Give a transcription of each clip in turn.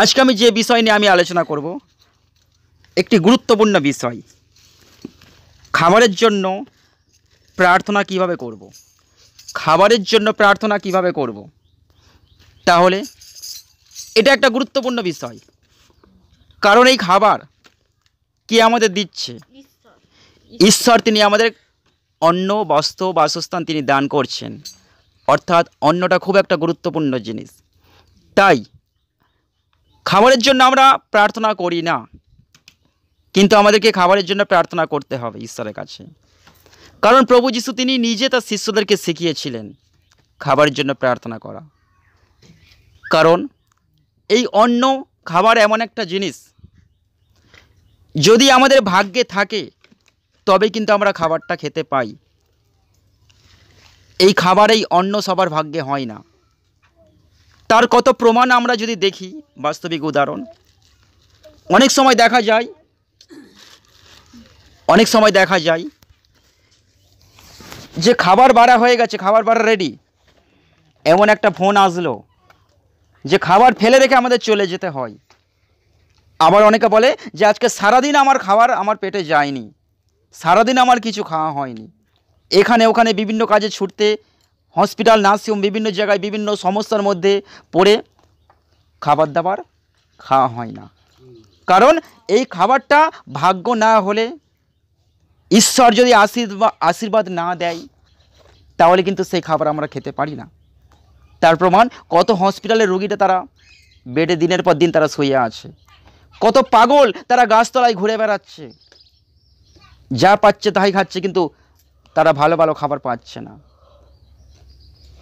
আজকে আমি যে বিষয় নিয়ে আমি আলোচনা করব একটি গুরুত্বপূর্ণ বিষয় খাবারের জন্য প্রার্থনা কিভাবে করব। খাবারের জন্য প্রার্থনা কিভাবে করব। তাহলে এটা একটা গুরুত্বপূর্ণ বিষয় কারণ এই খাবার কে আমাদের দিচ্ছে ঈশ্বর তিনি আমাদের অন্ন বস্ত্র বাসস্থান তিনি দান করছেন অর্থাৎ অন্নটা খুব একটা গুরুত্বপূর্ণ জিনিস তাই খাবারের জন্য আমরা প্রার্থনা করি না কিন্তু আমাদেরকে খাবারের জন্য প্রার্থনা করতে হবে ঈশ্বরের কাছে কারণ প্রভু যিশু তিনি নিজে তার শিষ্যদেরকে শিখিয়েছিলেন খাবারের জন্য প্রার্থনা করা কারণ এই অন্য খাবার এমন একটা জিনিস যদি আমাদের ভাগ্যে থাকে তবে কিন্তু আমরা খাবারটা খেতে পাই এই খাবার এই অন্য সবার ভাগ্যে হয় না তার কত প্রমাণ আমরা যদি দেখি বাস্তবিক উদাহরণ অনেক সময় দেখা যায় অনেক সময় দেখা যায় যে খাবার বাড়া হয়ে গেছে খাবার বাড়া রেডি এমন একটা ফোন আসলো যে খাবার ফেলে রেখে আমাদের চলে যেতে হয় আবার অনেকে বলে যে আজকে সারাদিন আমার খাবার আমার পেটে যায়নি সারাদিন আমার কিছু খাওয়া হয়নি এখানে ওখানে বিভিন্ন কাজে ছুটতে হসপিটাল নার্সিং বিভিন্ন জায়গায় বিভিন্ন সমস্যার মধ্যে পড়ে খাবার দাবার খাওয়া হয় না কারণ এই খাবারটা ভাগ্য না হলে ঈশ্বর যদি আশীর্বাদ না দেয় তাহলে কিন্তু সেই খাবার আমরা খেতে পারি না তার প্রমাণ কত হসপিটালের রুগীটা তারা বেডে দিনের পর দিন তারা শুয়ে আছে কত পাগল তারা গাছতলায় ঘুরে বেড়াচ্ছে যা পাচ্ছে তাই খাচ্ছে কিন্তু তারা ভালো ভালো খাবার পাচ্ছে না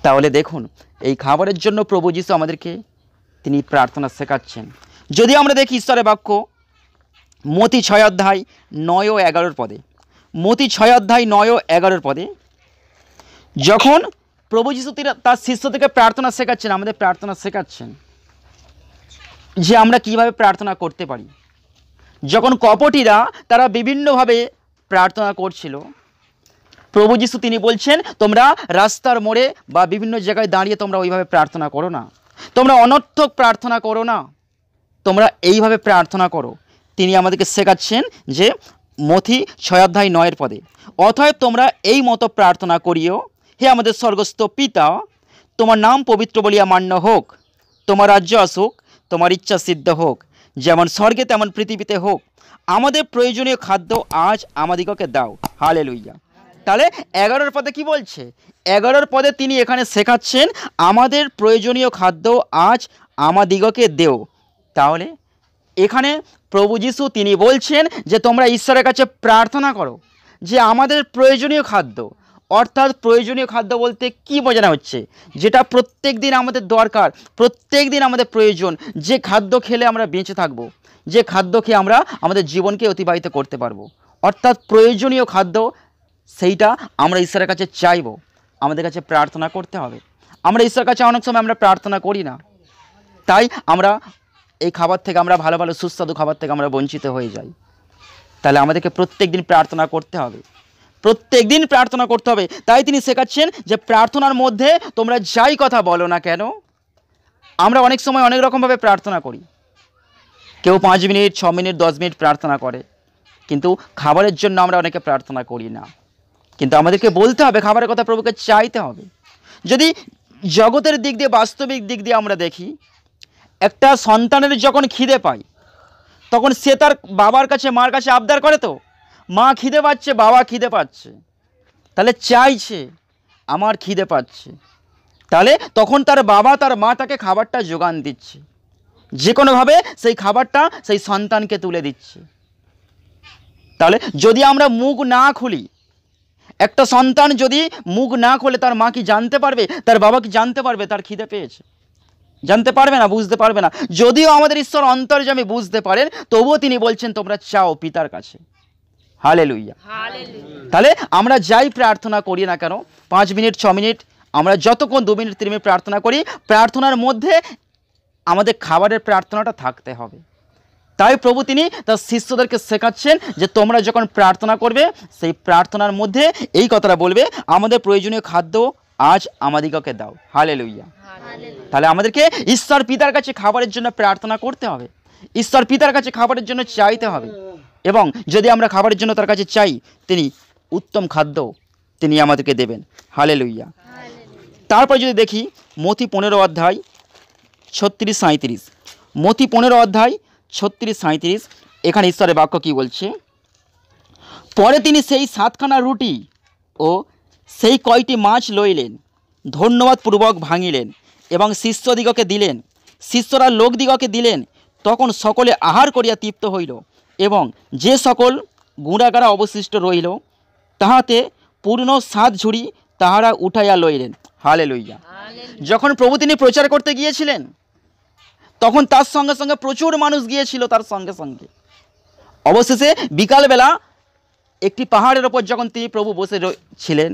তাহলে দেখুন এই খাবারের জন্য প্রভু যিশু আমাদেরকে তিনি প্রার্থনা শেখাচ্ছেন যদি আমরা দেখি ঈশ্বরের বাক্য মতি ছয় অধ্যায় নয় ও এগারোর পদে মতি ছয় অধ্যায় নয় ও এগারোর পদে যখন প্রভু যিশু তিনি তার থেকে প্রার্থনা শেখাচ্ছেন আমাদের প্রার্থনা শেখাচ্ছেন যে আমরা কিভাবে প্রার্থনা করতে পারি যখন কপটিরা তারা বিভিন্নভাবে প্রার্থনা করছিল প্রভু যিশু তিনি বলছেন তোমরা রাস্তার মোড়ে বা বিভিন্ন জায়গায় দাঁড়িয়ে তোমরা ওইভাবে প্রার্থনা করো না তোমরা অনর্থক প্রার্থনা করো না তোমরা এইভাবে প্রার্থনা করো তিনি আমাদেরকে শেখাচ্ছেন যে মথি ছয়াধ্যায় নয়ের পদে অথয় তোমরা এই মতো প্রার্থনা করিও হে আমাদের স্বর্গস্থ পিতা তোমার নাম পবিত্র বলিয়া মান্য হোক তোমার রাজ্য আসুক তোমার ইচ্ছা সিদ্ধ হোক যেমন স্বর্গে তেমন পৃথিবীতে হোক আমাদের প্রয়োজনীয় খাদ্য আজ আমাদিগকে দাও হালে লইয়া তাহলে এগারোর পদে কি বলছে এগারোর পদে তিনি এখানে শেখাচ্ছেন আমাদের প্রয়োজনীয় খাদ্য আজ আমাদিগকে দেও তাহলে এখানে প্রভু যিশু তিনি বলছেন যে তোমরা ঈশ্বরের কাছে প্রার্থনা করো যে আমাদের প্রয়োজনীয় খাদ্য অর্থাৎ প্রয়োজনীয় খাদ্য বলতে কি বোঝানো হচ্ছে যেটা প্রত্যেক দিন আমাদের দরকার প্রত্যেক দিন আমাদের প্রয়োজন যে খাদ্য খেলে আমরা বেঁচে থাকব। যে খাদ্য খেয়ে আমরা আমাদের জীবনকে অতিবাহিত করতে পারবো অর্থাৎ প্রয়োজনীয় খাদ্য সেইটা আমরা ঈশ্বরের কাছে চাইব আমাদের কাছে প্রার্থনা করতে হবে আমরা ঈশ্বরের কাছে অনেক সময় আমরা প্রার্থনা করি না তাই আমরা এই খাবার থেকে আমরা ভালো ভালো সুস্বাদু খাবার থেকে আমরা বঞ্চিত হয়ে যাই তাহলে আমাদেরকে প্রত্যেক দিন প্রার্থনা করতে হবে প্রত্যেক দিন প্রার্থনা করতে হবে তাই তিনি শেখাচ্ছেন যে প্রার্থনার মধ্যে তোমরা যাই কথা বলো না কেন আমরা অনেক সময় অনেক রকমভাবে প্রার্থনা করি কেউ পাঁচ মিনিট ছ মিনিট দশ মিনিট প্রার্থনা করে কিন্তু খাবারের জন্য আমরা অনেকে প্রার্থনা করি না কিন্তু আমাদেরকে বলতে হবে খাবারের কথা প্রভুকে চাইতে হবে যদি জগতের দিক দিয়ে বাস্তবিক দিক দিয়ে আমরা দেখি একটা সন্তানের যখন খিদে পায় তখন সে তার বাবার কাছে মার কাছে আবদার করে তো মা খিদে পাচ্ছে বাবা খিদে পাচ্ছে তাহলে চাইছে আমার খিদে পাচ্ছে তাহলে তখন তার বাবা তার মা তাকে খাবারটা যোগান দিচ্ছে যে কোনোভাবে সেই খাবারটা সেই সন্তানকে তুলে দিচ্ছে তাহলে যদি আমরা মুখ না খুলি একটা সন্তান যদি মুখ না খোলে তার মা কি জানতে পারবে তার বাবা কি জানতে পারবে তার খিদে পেয়েছে জানতে পারবে না বুঝতে পারবে না যদিও আমাদের ঈশ্বর অন্তর্জামী বুঝতে পারেন তবুও তিনি বলছেন তোমরা চাও পিতার কাছে হালে লুইয়া তাহলে আমরা যাই প্রার্থনা করি না কেন পাঁচ মিনিট ছ মিনিট আমরা যতক্ষণ দু মিনিট তিন মিনিট প্রার্থনা করি প্রার্থনার মধ্যে আমাদের খাবারের প্রার্থনাটা থাকতে হবে তাই প্রভু তিনি তার শিষ্যদেরকে শেখাচ্ছেন যে তোমরা যখন প্রার্থনা করবে সেই প্রার্থনার মধ্যে এই কথাটা বলবে আমাদের প্রয়োজনীয় খাদ্য আজ আমাদিগকে দাও হালে লইয়া তাহলে আমাদেরকে ঈশ্বর পিতার কাছে খাবারের জন্য প্রার্থনা করতে হবে ঈশ্বর পিতার কাছে খাবারের জন্য চাইতে হবে এবং যদি আমরা খাবারের জন্য তার কাছে চাই তিনি উত্তম খাদ্য তিনি আমাদেরকে দেবেন হালে লইয়া তারপর যদি দেখি মতি পনেরো অধ্যায় ছত্রিশ সাঁত্রিশ মতি পনেরো অধ্যায় ছত্রিশ সাঁত্রিশ এখানে ঈশ্বরের বাক্য কি বলছে পরে তিনি সেই সাতখানা রুটি ও সেই কয়টি মাছ লইলেন ধন্যবাদপূর্বক ভাঙিলেন এবং শিষ্যদিগকে দিলেন শিষ্যরা লোকদিগকে দিলেন তখন সকলে আহার করিয়া তৃপ্ত হইল এবং যে সকল গুঁড়াগাড়া অবশিষ্ট রইল তাহাতে পূর্ণ সাত ঝুড়ি তাহারা উঠাইয়া লইলেন হালে লইয়া যখন প্রভু তিনি প্রচার করতে গিয়েছিলেন তখন তার সঙ্গে সঙ্গে প্রচুর মানুষ গিয়েছিল তার সঙ্গে সঙ্গে অবশেষে বিকালবেলা একটি পাহাড়ের ওপর যখন তিনি প্রভু বসে ছিলেন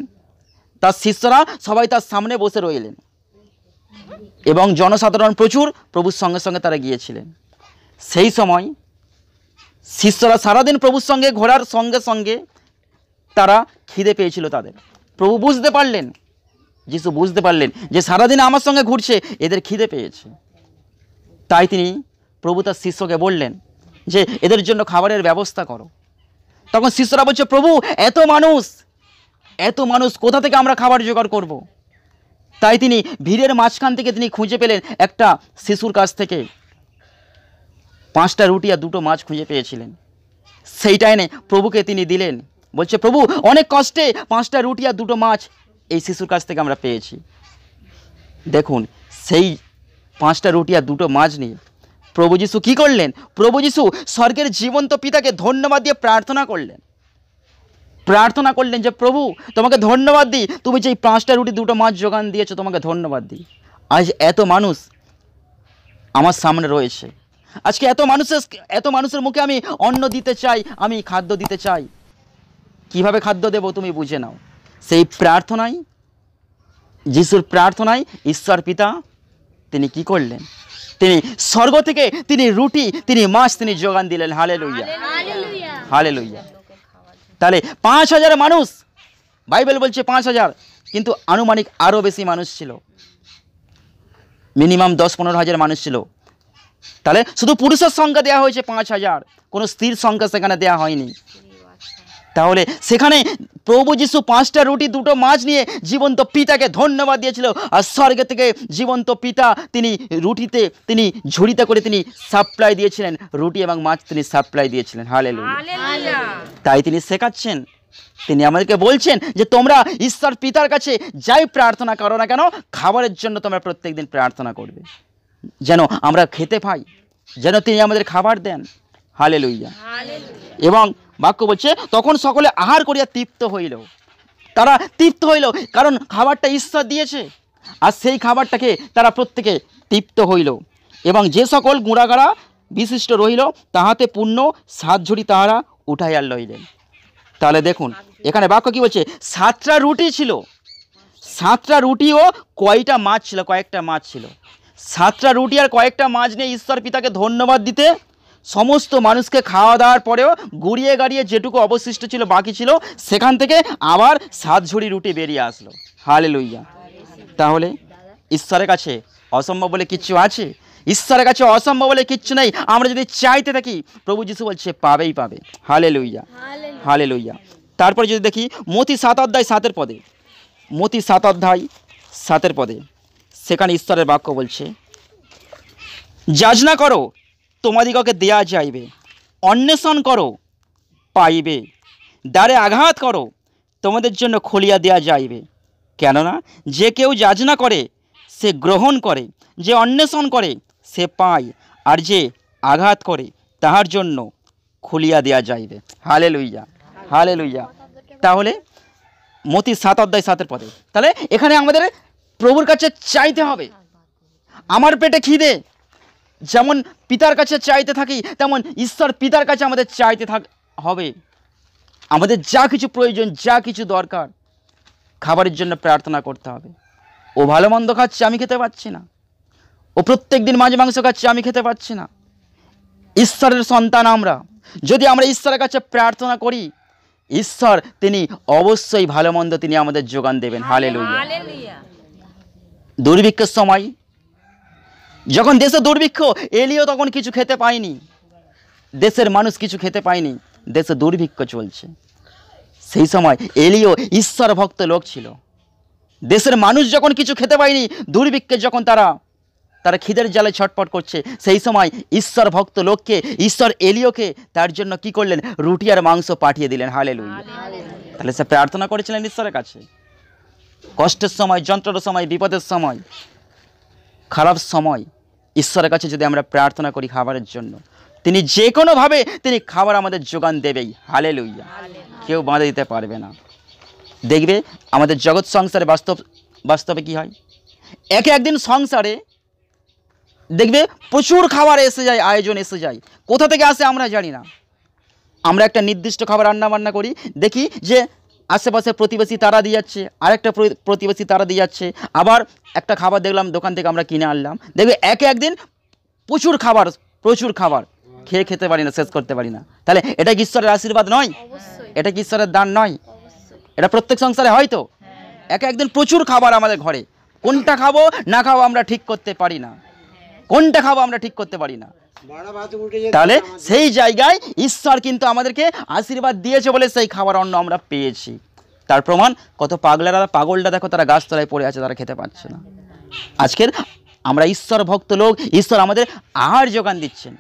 তার শিষ্যরা সবাই তার সামনে বসে রইলেন এবং জনসাধারণ প্রচুর প্রভুর সঙ্গে সঙ্গে তারা গিয়েছিলেন সেই সময় শিষ্যরা সারাদিন প্রভুর সঙ্গে ঘোরার সঙ্গে সঙ্গে তারা খিদে পেয়েছিল তাদের প্রভু বুঝতে পারলেন যিশু বুঝতে পারলেন যে সারাদিন আমার সঙ্গে ঘুরছে এদের খিদে পেয়েছে তাই তিনি প্রভু তার শিষ্যকে বললেন যে এদের জন্য খাবারের ব্যবস্থা করো তখন শিষ্যরা বলছে প্রভু এত মানুষ এত মানুষ কোথা থেকে আমরা খাবার জোগাড় করব। তাই তিনি ভিড়ের মাঝখান থেকে তিনি খুঁজে পেলেন একটা শিশুর কাছ থেকে পাঁচটা রুটি আর দুটো মাছ খুঁজে পেয়েছিলেন সেইটা এনে প্রভুকে তিনি দিলেন বলছে প্রভু অনেক কষ্টে পাঁচটা রুটি আর দুটো মাছ এই শিশুর কাছ থেকে আমরা পেয়েছি দেখুন সেই পাঁচটা রুটি আর দুটো মাছ নিয়ে প্রভু যিশু কী করলেন প্রভু যিশু স্বর্গের জীবন্ত পিতাকে ধন্যবাদ দিয়ে প্রার্থনা করলেন প্রার্থনা করলেন যে প্রভু তোমাকে ধন্যবাদ দিই তুমি যেই পাঁচটা রুটি দুটো মাছ যোগান দিয়েছো তোমাকে ধন্যবাদ দিই আজ এত মানুষ আমার সামনে রয়েছে আজকে এত মানুষের এত মানুষের মুখে আমি অন্ন দিতে চাই আমি খাদ্য দিতে চাই কিভাবে খাদ্য দেব তুমি বুঝে নাও সেই প্রার্থনায় যিশুর প্রার্থনায় ঈশ্বর পিতা তিনি কি করলেন তিনি স্বর্গ থেকে তিনি রুটি তিনি মাছ তিনি যোগান দিলেন হালে লইয়া হালে লইয়া তাহলে পাঁচ হাজার মানুষ বাইবেল বলছে পাঁচ হাজার কিন্তু আনুমানিক আরও বেশি মানুষ ছিল মিনিমাম দশ পনেরো হাজার মানুষ ছিল তাহলে শুধু পুরুষের সংখ্যা দেওয়া হয়েছে পাঁচ হাজার কোনো স্ত্রীর সংখ্যা সেখানে দেওয়া হয়নি তাহলে সেখানে প্রভু যিশু পাঁচটা রুটি দুটো মাছ নিয়ে জীবন্ত পিতাকে ধন্যবাদ দিয়েছিল আর স্বর্গে থেকে জীবন্ত পিতা তিনি রুটিতে তিনি ঝুড়িতে করে তিনি সাপ্লাই দিয়েছিলেন রুটি এবং মাছ তিনি সাপ্লাই দিয়েছিলেন হালে তাই তিনি শেখাচ্ছেন তিনি আমাদেরকে বলছেন যে তোমরা ঈশ্বর পিতার কাছে যাই প্রার্থনা করো না কেন খাবারের জন্য তোমরা প্রত্যেক দিন প্রার্থনা করবে যেন আমরা খেতে পাই যেন তিনি আমাদের খাবার দেন হালে লইয়া এবং বাক্য বলছে তখন সকলে আহার করিয়া তৃপ্ত হইল তারা তৃপ্ত হইল কারণ খাবারটা ঈশ্বর দিয়েছে আর সেই খাবারটাকে তারা প্রত্যেকে তৃপ্ত হইল এবং যে সকল গুঁড়াগাড়া বিশিষ্ট রহিল তাহাতে পূর্ণ সাত ঝুড়ি তাহারা উঠাইয়া লইলেন তাহলে দেখুন এখানে বাক্য কি বলছে সাতটা রুটি ছিল সাতটা রুটি ও কয়টা মাছ ছিল কয়েকটা মাছ ছিল সাতটা রুটি আর কয়েকটা মাছ নিয়ে ঈশ্বর পিতাকে ধন্যবাদ দিতে সমস্ত মানুষকে খাওয়া দাওয়ার পরেও গুড়িয়ে গাড়িয়ে যেটুকু অবশিষ্ট ছিল বাকি ছিল সেখান থেকে আবার সাত ঝুড়ি রুটি বেরিয়ে আসলো হালে লইয়া তাহলে ঈশ্বরের কাছে অসম্ভব বলে কিচ্ছু আছে ঈশ্বরের কাছে অসম্ভব বলে কিচ্ছু নেই আমরা যদি চাইতে থাকি প্রভু যিশু বলছে পাবেই পাবে হালে লইয়া হালে লইয়া তারপরে যদি দেখি মতি সাত অধ্যায় সাতের পদে মতি সাত অধ্যায় সাতের পদে সেখানে ঈশ্বরের বাক্য বলছে যাজনা করো তোমাদিগকে দেয়া যাইবে অন্বেষণ করো পাইবে দ্বারে আঘাত করো তোমাদের জন্য খুলিয়া দেয়া যাইবে কেননা যে কেউ যাজনা করে সে গ্রহণ করে যে অন্বেষণ করে সে পায় আর যে আঘাত করে তাহার জন্য খুলিয়া দেয়া যাইবে হালে লুইয়া হালে লুইয়া তাহলে মতি সাত অধ্যায় সাতের পদে তাহলে এখানে আমাদের প্রভুর কাছে চাইতে হবে আমার পেটে খিদে যেমন পিতার কাছে চাইতে থাকি তেমন ঈশ্বর পিতার কাছে আমাদের চাইতে থাক হবে আমাদের যা কিছু প্রয়োজন যা কিছু দরকার খাবারের জন্য প্রার্থনা করতে হবে ও ভালো মন্দ খাচ্ছে আমি খেতে পাচ্ছি না ও প্রত্যেক দিন মাছ মাংস খাচ্ছে আমি খেতে পাচ্ছি না ঈশ্বরের সন্তান আমরা যদি আমরা ঈশ্বরের কাছে প্রার্থনা করি ঈশ্বর তিনি অবশ্যই ভালো মন্দ তিনি আমাদের যোগান দেবেন হালে লইয়া দুর্ভিক্ষের সময় যখন দেশে দুর্ভিক্ষ এলিও তখন কিছু খেতে পায়নি দেশের মানুষ কিছু খেতে পায়নি দেশে দুর্ভিক্ষ চলছে সেই সময় এলিও ঈশ্বর ভক্ত লোক ছিল দেশের মানুষ যখন কিছু খেতে পায়নি দুর্ভিক্ষে যখন তারা তারা খিদের জালে ছটপট করছে সেই সময় ঈশ্বর ভক্ত লোককে ঈশ্বর এলিওকে তার জন্য কি করলেন রুটি আর মাংস পাঠিয়ে দিলেন হালে তাহলে সে প্রার্থনা করেছিলেন ঈশ্বরের কাছে কষ্টের সময় যন্ত্রের সময় বিপদের সময় খারাপ সময় ঈশ্বরের কাছে যদি আমরা প্রার্থনা করি খাবারের জন্য তিনি যে কোনোভাবে তিনি খাবার আমাদের যোগান দেবেই হালে লইয়া কেউ বাঁধে দিতে পারবে না দেখবে আমাদের জগৎ সংসারে বাস্তব বাস্তবে কি হয় এক একদিন সংসারে দেখবে প্রচুর খাবার এসে যায় আয়োজন এসে যায় কোথা থেকে আসে আমরা জানি না আমরা একটা নির্দিষ্ট খাবার রান্না বান্না করি দেখি যে আশেপাশে প্রতিবেশী তারা দিয়ে যাচ্ছে আরেকটা প্রতিবেশী তারা দিয়ে যাচ্ছে আবার একটা খাবার দেখলাম দোকান থেকে আমরা কিনে আনলাম দেখবে এক একদিন প্রচুর খাবার প্রচুর খাবার খেয়ে খেতে পারি না শেষ করতে পারি না তাহলে এটা কি ঈশ্বরের আশীর্বাদ নয় এটা কি ঈশ্বরের দান নয় এটা প্রত্যেক সংসারে হয়তো হ্যাঁ। এক একদিন প্রচুর খাবার আমাদের ঘরে কোনটা খাবো না খাবো আমরা ঠিক করতে পারি না কোনটা খাবো আমরা ঠিক করতে পারি না তাহলে সেই জায়গায় ঈশ্বর কিন্তু আমাদেরকে আশীর্বাদ দিয়েছে বলে সেই খাবার অন্ন আমরা পেয়েছি তার প্রমাণ কত পাগলারা পাগলটা দেখো তারা গাছতলায় পড়ে আছে তারা খেতে পাচ্ছে না আজকের আমরা ঈশ্বর ভক্ত লোক ঈশ্বর আমাদের আহার যোগান দিচ্ছেন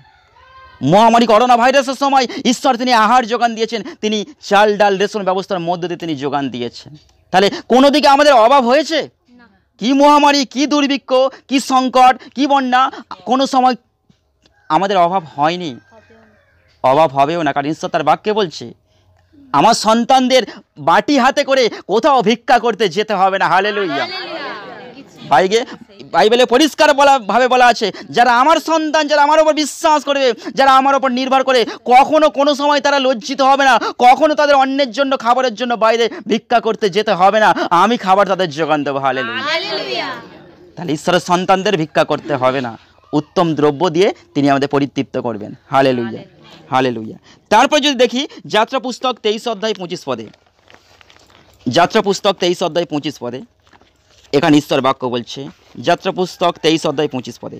মহামারী করোনা ভাইরাসের সময় ঈশ্বর তিনি আহার যোগান দিয়েছেন তিনি চাল ডাল রেশন ব্যবস্থার মধ্য দিয়ে তিনি যোগান দিয়েছেন তাহলে কোনো দিকে আমাদের অভাব হয়েছে কি মহামারী কি দুর্ভিক্ষ কি সংকট কি বন্যা কোনো সময় আমাদের অভাব হয়নি অভাব হবেও না কারণ ঈশ্বর তার বাক্যে বলছে আমার সন্তানদের বাটি হাতে করে কোথাও ভিক্ষা করতে যেতে হবে না হালে লইয়া বাইকে বাইবেলে পরিষ্কার বলা ভাবে বলা আছে যারা আমার সন্তান যারা আমার ওপর বিশ্বাস করবে যারা আমার ওপর নির্ভর করে কখনো কোনো সময় তারা লজ্জিত হবে না কখনো তাদের অন্যের জন্য খাবারের জন্য বাইরে ভিক্ষা করতে যেতে হবে না আমি খাবার তাদের যোগান দেবো হালে তাহলে ঈশ্বরের সন্তানদের ভিক্ষা করতে হবে না উত্তম দ্রব্য দিয়ে তিনি আমাদের পরিতৃপ্ত করবেন হালে লুইয়া হালে লুইয়া তারপর যদি দেখি যাত্রা পুস্তক তেইশ অধ্যায় পঁচিশ পদে যাত্রা পুস্তক তেইশ অধ্যায় পঁচিশ পদে এখানে ঈশ্বর বাক্য বলছে যাত্রা পুস্তক তেইশ অধ্যায় পঁচিশ পদে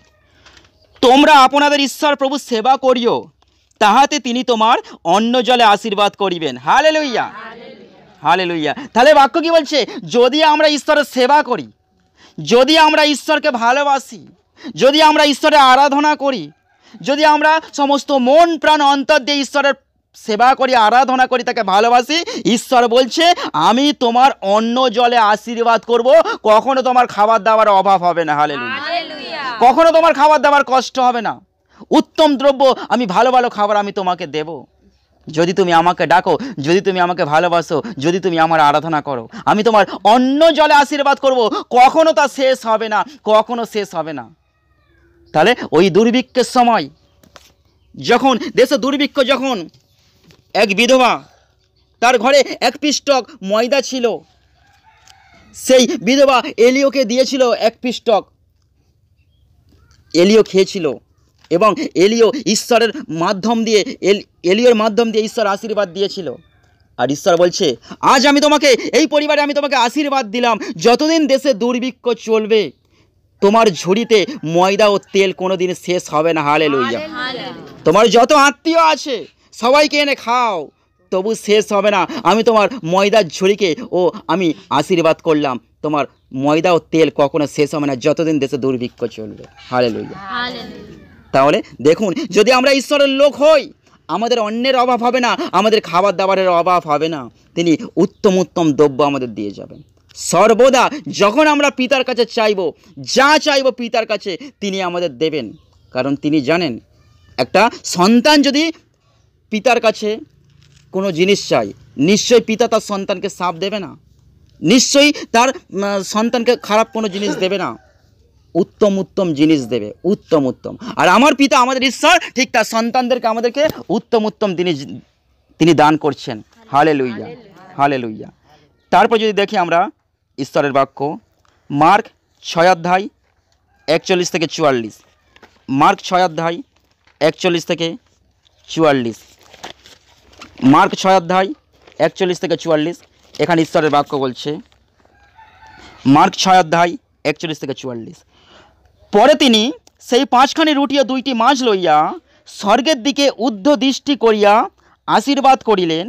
তোমরা আপনাদের ঈশ্বর প্রভু সেবা করিও তাহাতে তিনি তোমার অন্য জলে আশীর্বাদ করিবেন হালে লুইয়া হালে লুইয়া তাহলে বাক্য কি বলছে যদি আমরা ঈশ্বরের সেবা করি যদি আমরা ঈশ্বরকে ভালোবাসি যদি আমরা ঈশ্বরের আরাধনা করি যদি আমরা সমস্ত মন প্রাণ অন্তর দিয়ে ঈশ্বরের সেবা করি আরাধনা করি তাকে ভালোবাসি ঈশ্বর বলছে আমি তোমার অন্য জলে আশীর্বাদ করব কখনো তোমার খাবার দাবার অভাব হবে না হালে কখনো তোমার খাবার দাবার কষ্ট হবে না উত্তম দ্রব্য আমি ভালো ভালো খাবার আমি তোমাকে দেব যদি তুমি আমাকে ডাকো যদি তুমি আমাকে ভালোবাসো যদি তুমি আমার আরাধনা করো আমি তোমার অন্য জলে আশীর্বাদ করব কখনো তা শেষ হবে না কখনো শেষ হবে না তাহলে ওই দুর্ভিক্ষের সময় যখন দেশে দুর্ভিক্ষ যখন এক বিধবা তার ঘরে এক পিষ্টক ময়দা ছিল সেই বিধবা এলিওকে দিয়েছিল এক পিষ্টক এলিও খেয়েছিল এবং এলিও ঈশ্বরের মাধ্যম দিয়ে এলিওর মাধ্যম দিয়ে ঈশ্বর আশীর্বাদ দিয়েছিল আর ঈশ্বর বলছে আজ আমি তোমাকে এই পরিবারে আমি তোমাকে আশীর্বাদ দিলাম যতদিন দেশে দুর্ভিক্ষ চলবে তোমার ঝুড়িতে ময়দা ও তেল কোনো দিন শেষ হবে না হালে লইয়া তোমার যত আত্মীয় আছে সবাইকে এনে খাও তবু শেষ হবে না আমি তোমার ময়দার ঝুড়িকে ও আমি আশীর্বাদ করলাম তোমার ময়দা ও তেল কখনো শেষ হবে না যতদিন দেশে দুর্ভিক্ষ চলবে হালে লইয়া তাহলে দেখুন যদি আমরা ঈশ্বরের লোক হই আমাদের অন্যের অভাব হবে না আমাদের খাবার দাবারের অভাব হবে না তিনি উত্তম উত্তম দ্রব্য আমাদের দিয়ে যাবেন সর্বদা যখন আমরা পিতার কাছে চাইব যা চাইব পিতার কাছে তিনি আমাদের দেবেন কারণ তিনি জানেন একটা সন্তান যদি পিতার কাছে কোনো জিনিস চাই নিশ্চয়ই পিতা তার সন্তানকে সাপ দেবে না নিশ্চয়ই তার সন্তানকে খারাপ কোনো জিনিস দেবে না উত্তম উত্তম জিনিস দেবে উত্তম উত্তম আর আমার পিতা আমাদের ঈশ্বর ঠিক তার সন্তানদেরকে আমাদেরকে উত্তম উত্তম তিনি তিনি দান করছেন হালে লুইয়া হালে লুইয়া তারপর যদি দেখি আমরা ঈশ্বরের বাক্য মার্ক ছয় অধ্যায় একচল্লিশ থেকে চুয়াল্লিশ মার্ক ছয় অধ্যায় একচল্লিশ থেকে চুয়াল্লিশ মার্ক ছয় অধ্যায় একচল্লিশ থেকে চুয়াল্লিশ এখানে ঈশ্বরের বাক্য বলছে মার্ক ছয় অধ্যায় একচল্লিশ থেকে চুয়াল্লিশ পরে তিনি সেই পাঁচখানি রুটি ও দুইটি মাছ লইয়া স্বর্গের দিকে উদ্ধ দৃষ্টি করিয়া আশীর্বাদ করিলেন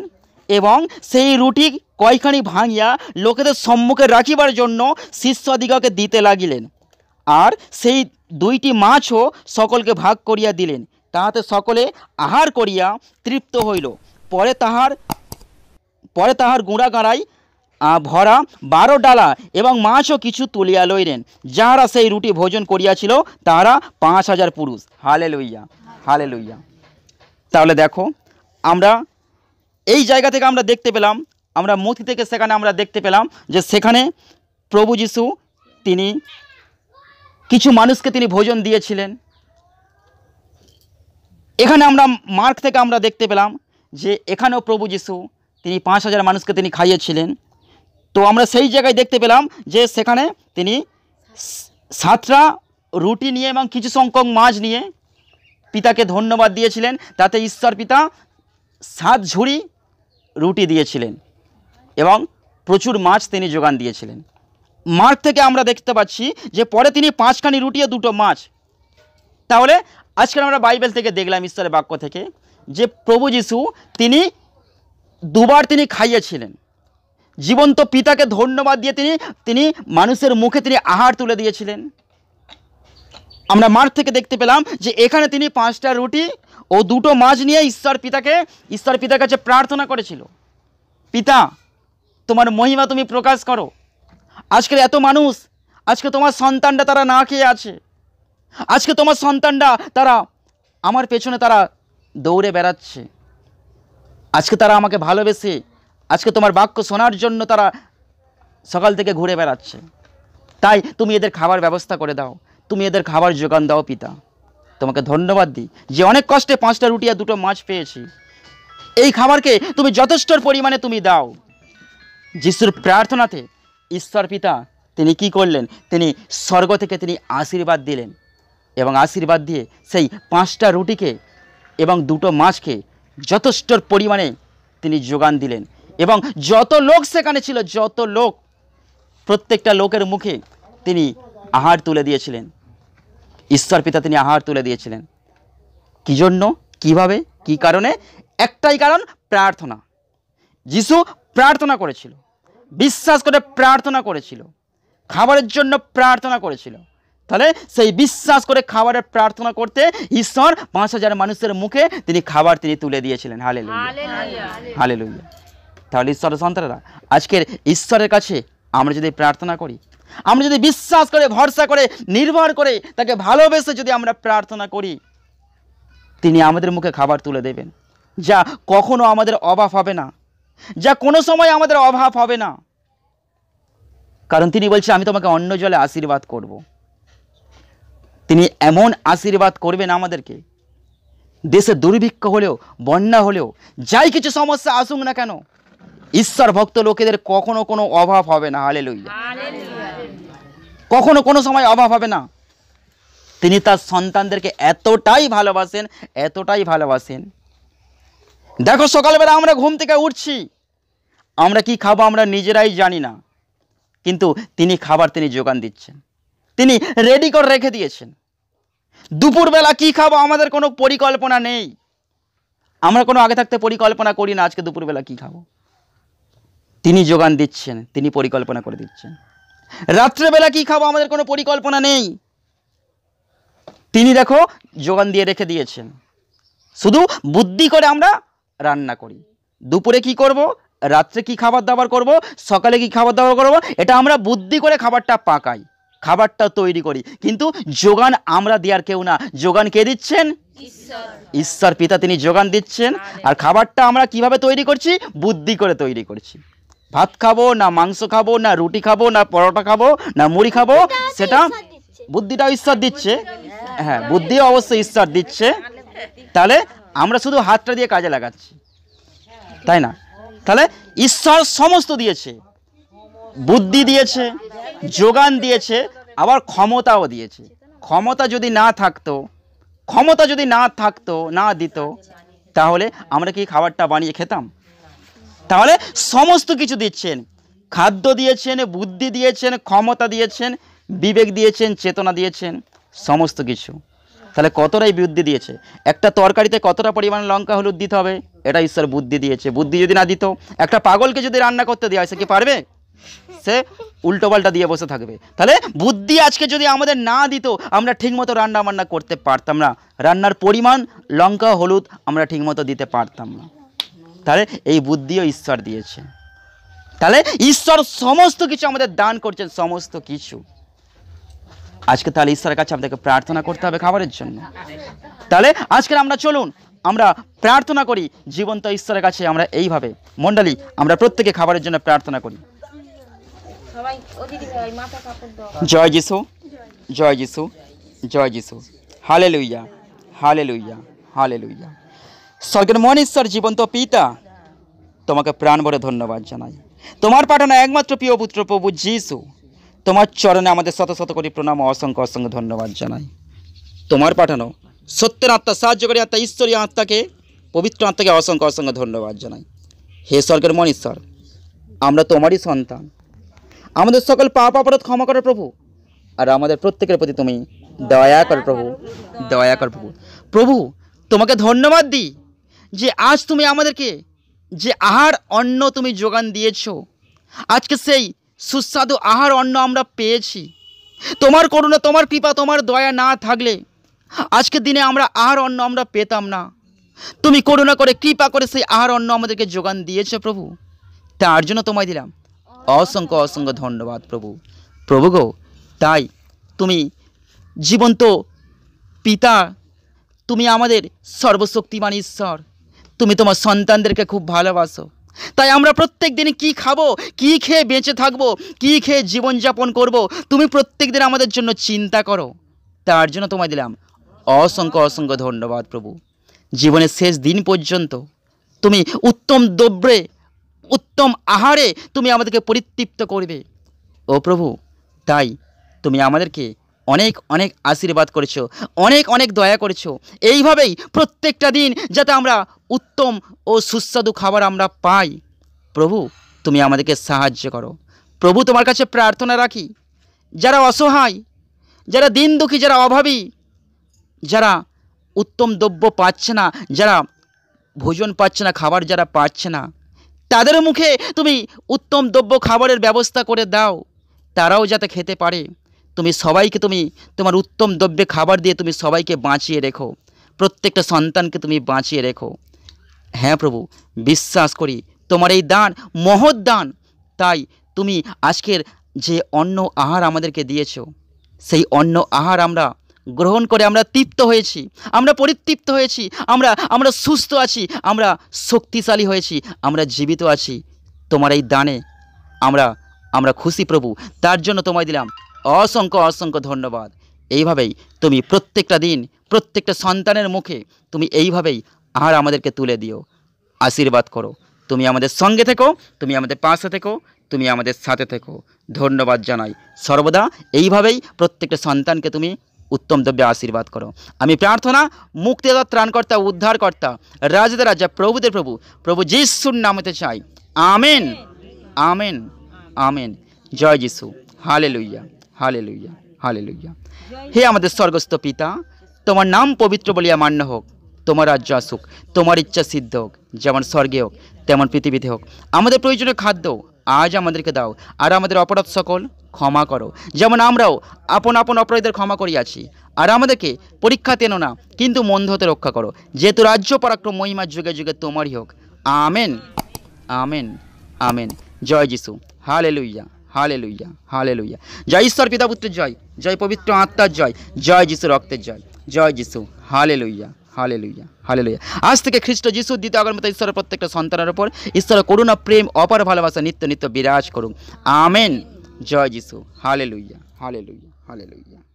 এবং সেই রুটি কয়খানি ভাঙিয়া লোকেদের সম্মুখে রাখিবার জন্য শিষ্যদিগকে দিতে লাগিলেন আর সেই দুইটি মাছও সকলকে ভাগ করিয়া দিলেন তাহাতে সকলে আহার করিয়া তৃপ্ত হইল পরে তাহার পরে তাহার গুঁড়া গাঁড়াই ভরা বারো ডালা এবং মাছও কিছু তুলিয়া লইলেন যাহারা সেই রুটি ভোজন করিয়াছিল তাহারা পাঁচ হাজার পুরুষ হালে লইয়া হালে লইয়া তাহলে দেখো আমরা এই জায়গা থেকে আমরা দেখতে পেলাম আমরা মতি থেকে সেখানে আমরা দেখতে পেলাম যে সেখানে প্রভু যিশু তিনি কিছু মানুষকে তিনি ভোজন দিয়েছিলেন এখানে আমরা মার্ক থেকে আমরা দেখতে পেলাম যে এখানেও প্রভু যিশু তিনি পাঁচ হাজার মানুষকে তিনি খাইয়েছিলেন তো আমরা সেই জায়গায় দেখতে পেলাম যে সেখানে তিনি সাতটা রুটি নিয়ে এবং কিছু সংখ্যক মাছ নিয়ে পিতাকে ধন্যবাদ দিয়েছিলেন তাতে ঈশ্বর পিতা সাত ঝুড়ি রুটি দিয়েছিলেন এবং প্রচুর মাছ তিনি যোগান দিয়েছিলেন মার্ক থেকে আমরা দেখতে পাচ্ছি যে পরে তিনি পাঁচখানি রুটি ও দুটো মাছ তাহলে আজকে আমরা বাইবেল থেকে দেখলাম ঈশ্বরের বাক্য থেকে যে প্রভু যিশু তিনি দুবার তিনি খাইয়েছিলেন জীবন্ত পিতাকে ধন্যবাদ দিয়ে তিনি তিনি মানুষের মুখে তিনি আহার তুলে দিয়েছিলেন আমরা মাঠ থেকে দেখতে পেলাম যে এখানে তিনি পাঁচটা রুটি ও দুটো মাছ নিয়ে ঈশ্বর পিতাকে ঈশ্বর পিতার কাছে প্রার্থনা করেছিল পিতা তোমার মহিমা তুমি প্রকাশ করো আজকের এত মানুষ আজকে তোমার সন্তানটা তারা না খেয়ে আছে আজকে তোমার সন্তানটা তারা আমার পেছনে তারা দৌড়ে বেড়াচ্ছে আজকে তারা আমাকে ভালোবেসে আজকে তোমার বাক্য শোনার জন্য তারা সকাল থেকে ঘুরে বেড়াচ্ছে তাই তুমি এদের খাবার ব্যবস্থা করে দাও তুমি এদের খাবার যোগান দাও পিতা তোমাকে ধন্যবাদ দিই যে অনেক কষ্টে পাঁচটা রুটি আর দুটো মাছ পেয়েছি এই খাবারকে তুমি যথেষ্ট পরিমাণে তুমি দাও যিশুর প্রার্থনাতে ঈশ্বর পিতা তিনি কি করলেন তিনি স্বর্গ থেকে তিনি আশীর্বাদ দিলেন এবং আশীর্বাদ দিয়ে সেই পাঁচটা রুটিকে এবং দুটো মাছকে যথেষ্ট পরিমাণে তিনি যোগান দিলেন এবং যত লোক সেখানে ছিল যত লোক প্রত্যেকটা লোকের মুখে তিনি আহার তুলে দিয়েছিলেন ঈশ্বর পিতা তিনি আহার তুলে দিয়েছিলেন কী জন্য কীভাবে কী কারণে একটাই কারণ প্রার্থনা যিশু প্রার্থনা করেছিল বিশ্বাস করে প্রার্থনা করেছিল খাবারের জন্য প্রার্থনা করেছিল তাহলে সেই বিশ্বাস করে খাবারের প্রার্থনা করতে ঈশ্বর পাঁচ হাজার মানুষের মুখে তিনি খাবার তিনি তুলে দিয়েছিলেন হালে হালে লুইয়া তাহলে ঈশ্বরের সন্তানরা আজকের ঈশ্বরের কাছে আমরা যদি প্রার্থনা করি আমরা যদি বিশ্বাস করে ভরসা করে নির্ভর করে তাকে ভালোবেসে যদি আমরা প্রার্থনা করি তিনি আমাদের মুখে খাবার তুলে দেবেন যা কখনো আমাদের অভাব হবে না যা কোনো সময় আমাদের অভাব হবে না কারণ তিনি বলছে আমি তোমাকে অন্য জলে আশীর্বাদ করব। তিনি এমন আশীর্বাদ করবেন আমাদেরকে দেশে দুর্ভিক্ষ হলেও বন্যা হলেও যাই কিছু সমস্যা আসুক না কেন ঈশ্বর ভক্ত লোকেদের কখনো কোনো অভাব হবে না হালে লইয়া কখনো কোনো সময় অভাব হবে না তিনি তার সন্তানদেরকে এতটাই ভালোবাসেন এতটাই ভালোবাসেন দেখো সকালবেলা আমরা ঘুম থেকে উঠছি আমরা কি খাবো আমরা নিজেরাই জানি না কিন্তু তিনি খাবার তিনি যোগান দিচ্ছেন তিনি রেডি করে রেখে দিয়েছেন দুপুরবেলা কি খাবো আমাদের কোনো পরিকল্পনা নেই আমরা কোনো আগে থাকতে পরিকল্পনা করি না আজকে দুপুরবেলা কি খাবো তিনি যোগান দিচ্ছেন তিনি পরিকল্পনা করে দিচ্ছেন রাত্রেবেলা কি খাবো আমাদের কোনো পরিকল্পনা নেই তিনি দেখো যোগান দিয়ে রেখে দিয়েছেন শুধু বুদ্ধি করে আমরা রান্না করি দুপুরে কি করব রাত্রে কি খাবার দাবার করব সকালে কি খাবার দাবার করব এটা আমরা বুদ্ধি করে খাবারটা পাকাই খাবারটা তৈরি করি কিন্তু যোগান আমরা দেওয়ার কেউ না যোগান কে দিচ্ছেন ঈশ্বর পিতা তিনি যোগান দিচ্ছেন আর খাবারটা আমরা কিভাবে তৈরি করছি বুদ্ধি করে তৈরি করছি ভাত খাবো না মাংস খাবো না রুটি খাবো না পরোটা খাবো না মুড়ি খাবো সেটা বুদ্ধিটা ঈশ্বর দিচ্ছে হ্যাঁ বুদ্ধিও অবশ্যই ঈশ্বর দিচ্ছে তাহলে আমরা শুধু হাতটা দিয়ে কাজে লাগাচ্ছি তাই না তাহলে ঈশ্বর সমস্ত দিয়েছে বুদ্ধি দিয়েছে যোগান দিয়েছে আবার ক্ষমতাও দিয়েছে ক্ষমতা যদি না থাকতো ক্ষমতা যদি না থাকতো না দিত তাহলে আমরা কি খাবারটা বানিয়ে খেতাম তাহলে সমস্ত কিছু দিচ্ছেন খাদ্য দিয়েছেন বুদ্ধি দিয়েছেন ক্ষমতা দিয়েছেন বিবেক দিয়েছেন চেতনা দিয়েছেন সমস্ত কিছু তাহলে কতটাই বুদ্ধি দিয়েছে একটা তরকারিতে কতটা পরিমাণ লঙ্কা হলুদ দিতে হবে এটা ঈশ্বর বুদ্ধি দিয়েছে বুদ্ধি যদি না দিত একটা পাগলকে যদি রান্না করতে দেওয়া হয় সে কি পারবে সে উল্টোপাল্টা দিয়ে বসে থাকবে তাহলে বুদ্ধি আজকে যদি আমাদের না দিত আমরা ঠিকমতো রান্না বান্না করতে পারতাম না রান্নার পরিমাণ লঙ্কা হলুদ আমরা ঠিকমতো দিতে পারতাম না তাহলে এই বুদ্ধিও ঈশ্বর দিয়েছে তাহলে ঈশ্বর সমস্ত কিছু আমাদের দান করছেন সমস্ত কিছু আজকে তাহলে ঈশ্বরের কাছে আমাদেরকে প্রার্থনা করতে হবে খাবারের জন্য তাহলে আজকে আমরা চলুন আমরা প্রার্থনা করি জীবন্ত ঈশ্বরের কাছে আমরা এইভাবে মণ্ডলী আমরা প্রত্যেকে খাবারের জন্য প্রার্থনা করি জয় যিশু জয় যিশু জয় যিশু হালে লুইয়া হালে লুইয়া হালে লুইয়া স্বর্গের মনীশ্বর জীবন্ত পিতা তোমাকে প্রাণ ভরে ধন্যবাদ জানাই তোমার পাঠানো একমাত্র প্রিয় পুত্র প্রভু যিশু তোমার চরণে আমাদের শত শত করে প্রণাম অসংখ্য অসংখ্য ধন্যবাদ জানাই তোমার পাঠানো সত্যের আত্মা সাহায্যকারী আত্মা ঈশ্বরীয় আত্মাকে পবিত্র আত্মাকে অসংখ্য অসংখ্য ধন্যবাদ জানাই হে স্বর্গের মনীশ্বর আমরা তোমারই সন্তান আমাদের সকল পাপ অপরাধ ক্ষমা করো প্রভু আর আমাদের প্রত্যেকের প্রতি তুমি দয়া কর প্রভু দয়া কর প্রভু প্রভু তোমাকে ধন্যবাদ দিই যে আজ তুমি আমাদেরকে যে আহার অন্ন তুমি যোগান দিয়েছ আজকে সেই সুস্বাদু আহার অন্ন আমরা পেয়েছি তোমার করুণা তোমার কৃপা তোমার দয়া না থাকলে আজকের দিনে আমরা আহার অন্ন আমরা পেতাম না তুমি করুণা করে কৃপা করে সেই আহার অন্ন আমাদেরকে যোগান দিয়েছে প্রভু তার জন্য তোমায় দিলাম অসংখ্য অসংখ্য ধন্যবাদ প্রভু প্রভু গো তাই তুমি জীবন্ত পিতা তুমি আমাদের সর্বশক্তিমান ঈশ্বর তুমি তোমার সন্তানদেরকে খুব ভালোবাসো তাই আমরা প্রত্যেক দিন কী খাবো কী খেয়ে বেঁচে থাকবো কী খেয়ে জীবনযাপন করব। তুমি প্রত্যেক দিন আমাদের জন্য চিন্তা করো তার জন্য তোমায় দিলাম অসংখ্য অসংখ্য ধন্যবাদ প্রভু জীবনের শেষ দিন পর্যন্ত তুমি উত্তম দ্রব্যে উত্তম আহারে তুমি আমাদেরকে পরিতৃপ্ত করবে ও প্রভু তাই তুমি আমাদেরকে অনেক অনেক আশীর্বাদ করেছো অনেক অনেক দয়া করেছো এইভাবেই প্রত্যেকটা দিন যাতে আমরা উত্তম ও সুস্বাদু খাবার আমরা পাই প্রভু তুমি আমাদেরকে সাহায্য করো প্রভু তোমার কাছে প্রার্থনা রাখি যারা অসহায় যারা দিন দুঃখী যারা অভাবী যারা উত্তম দ্রব্য পাচ্ছে না যারা ভোজন পাচ্ছে না খাবার যারা পাচ্ছে না তাদের মুখে তুমি উত্তম দ্রব্য খাবারের ব্যবস্থা করে দাও তারাও যাতে খেতে পারে তুমি সবাইকে তুমি তোমার উত্তম দ্রব্যে খাবার দিয়ে তুমি সবাইকে বাঁচিয়ে রেখো প্রত্যেকটা সন্তানকে তুমি বাঁচিয়ে রেখো হ্যাঁ প্রভু বিশ্বাস করি তোমার এই দান মহৎ দান তাই তুমি আজকের যে অন্য আহার আমাদেরকে দিয়েছ সেই অন্ন আহার আমরা গ্রহণ করে আমরা তৃপ্ত হয়েছি আমরা পরিতৃপ্ত হয়েছি আমরা আমরা সুস্থ আছি আমরা শক্তিশালী হয়েছি আমরা জীবিত আছি তোমার এই দানে আমরা আমরা খুশি প্রভু তার জন্য তোমায় দিলাম অসংখ্য অসংখ্য ধন্যবাদ এইভাবেই তুমি প্রত্যেকটা দিন প্রত্যেকটা সন্তানের মুখে তুমি এইভাবেই আর আমাদেরকে তুলে দিও আশীর্বাদ করো তুমি আমাদের সঙ্গে থেকো তুমি আমাদের পাশে থেকো তুমি আমাদের সাথে থেকো ধন্যবাদ জানাই সর্বদা এইভাবেই প্রত্যেকটা সন্তানকে তুমি উত্তম দ্রব্যে আশীর্বাদ করো আমি প্রার্থনা মুক্তিদাতা ত্রাণকর্তা উদ্ধারকর্তা রাজাদের রাজা প্রভুদের প্রভু প্রভু যিশুর নামতে চাই আমেন আমেন আমেন জয় যিশু হালে লুইয়া হালে লুইয়া হালে লুইয়া হে আমাদের স্বর্গস্থ পিতা তোমার নাম পবিত্র বলিয়া মান্য হোক তোমার রাজ্য আসুক তোমার ইচ্ছা সিদ্ধ হোক যেমন স্বর্গে হোক তেমন পৃথিবীতে হোক আমাদের প্রয়োজনীয় খাদ্য আজ আমাদেরকে দাও আর আমাদের অপরাধ সকল ক্ষমা করো যেমন আমরাও আপন আপন অপরাধীদের ক্ষমা করিয়াছি আর আমাদেরকে পরীক্ষা তেনো না কিন্তু মন্দ হতে রক্ষা করো যেহেতু রাজ্য পরাক্রম মহিমার যুগে যুগে তোমারই হোক আমেন আমেন আমেন জয় যিশু হালেলুইয়া হালে লুইয়া হালে লুইয়া জয় ঈশ্বর পিতা পুত্রের জয় জয় পবিত্র আত্মার জয় জয় যিশু রক্তের জয় জয় যিশু হালে লুইয়া হালে লুইয়া হালে লুইয়া আজ থেকে খ্রিস্ট যিশু দ্বিতীয় মতো ঈশ্বরের প্রত্যেকটা সন্তানের ওপর ঈশ্বরের করুণা প্রেম অপার ভালোবাসা নিত্য নিত্য বিরাজ করুন আমেন জয় যিশু হালে লুইয়া হালে লুইয়া হালে লুইয়া